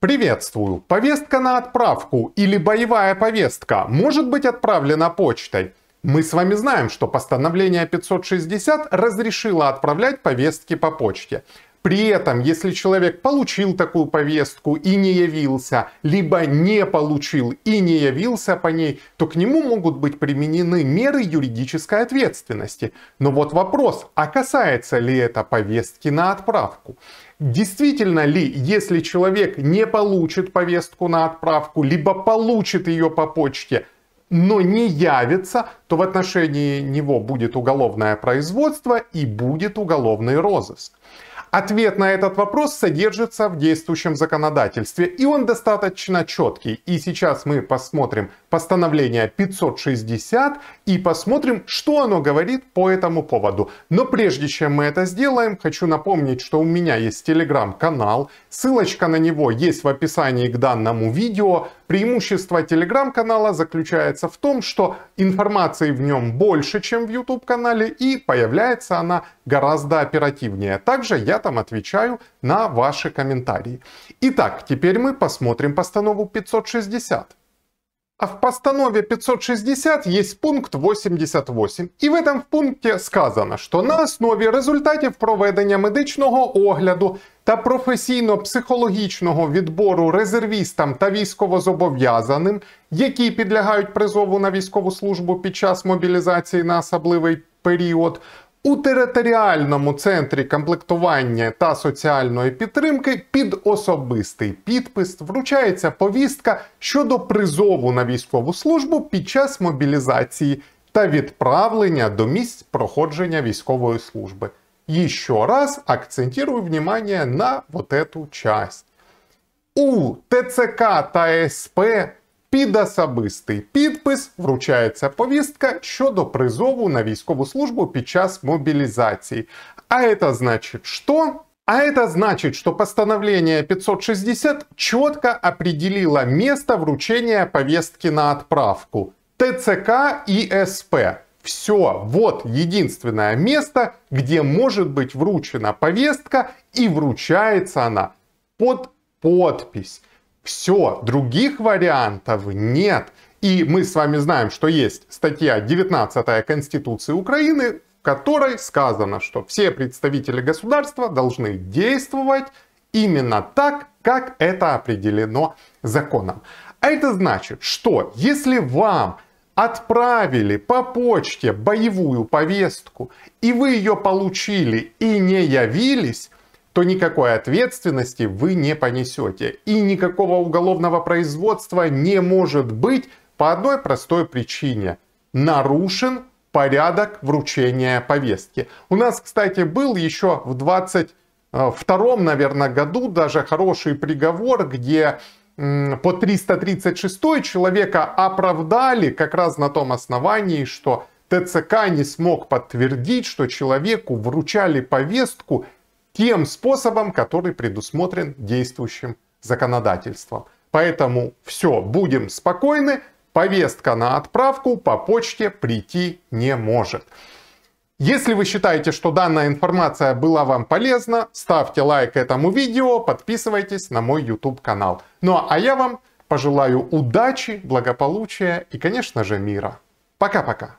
Приветствую! Повестка на отправку или боевая повестка может быть отправлена почтой. Мы с вами знаем, что постановление 560 разрешило отправлять повестки по почте. При этом, если человек получил такую повестку и не явился, либо не получил и не явился по ней, то к нему могут быть применены меры юридической ответственности. Но вот вопрос, а касается ли это повестки на отправку? Действительно ли, если человек не получит повестку на отправку, либо получит ее по почте, но не явится, то в отношении него будет уголовное производство и будет уголовный розыск. Ответ на этот вопрос содержится в действующем законодательстве, и он достаточно четкий. И сейчас мы посмотрим постановление 560 и посмотрим, что оно говорит по этому поводу. Но прежде чем мы это сделаем, хочу напомнить, что у меня есть телеграм-канал, ссылочка на него есть в описании к данному видео. Преимущество телеграм-канала заключается в том, что информации в нем больше, чем в YouTube-канале, и появляется она гораздо оперативнее. Также я там отвечаю на ваши комментарии. Итак, теперь мы посмотрим постанову 560. А в постанове 560 есть пункт 88. І в этом пункті сказано, що на основі результатів проведення медичного огляду та професійно-психологічного відбору резервістам та військовозобов'язаним, які підлягають призову на військову службу під час мобілізації на особливий період, у територіальному центрі комплектування та соціальної підтримки під особистий підпис вручається повістка щодо призову на військову службу під час мобілізації та відправлення до місць проходження військової служби. Еще раз акцентую внимание на вот эту часть. У ТЦК та СП Під особистий підпис вручається повістка щодо призову на військову службу під час мобилизации. А это значит что? А это значит, что постановление 560 четко определило место вручения повестки на отправку. ТЦК и СП. Все, вот единственное место, где может быть вручена повестка и вручается она под подпись. Все, других вариантов нет. И мы с вами знаем, что есть статья 19 Конституции Украины, в которой сказано, что все представители государства должны действовать именно так, как это определено законом. А это значит, что если вам отправили по почте боевую повестку, и вы ее получили и не явились, то никакой ответственности вы не понесете. И никакого уголовного производства не может быть по одной простой причине. Нарушен порядок вручения повестки. У нас, кстати, был еще в 22 наверное, году даже хороший приговор, где по 336 человека оправдали как раз на том основании, что ТЦК не смог подтвердить, что человеку вручали повестку тем способом, который предусмотрен действующим законодательством. Поэтому все, будем спокойны, повестка на отправку по почте прийти не может. Если вы считаете, что данная информация была вам полезна, ставьте лайк этому видео, подписывайтесь на мой YouTube канал. Ну а я вам пожелаю удачи, благополучия и, конечно же, мира. Пока-пока.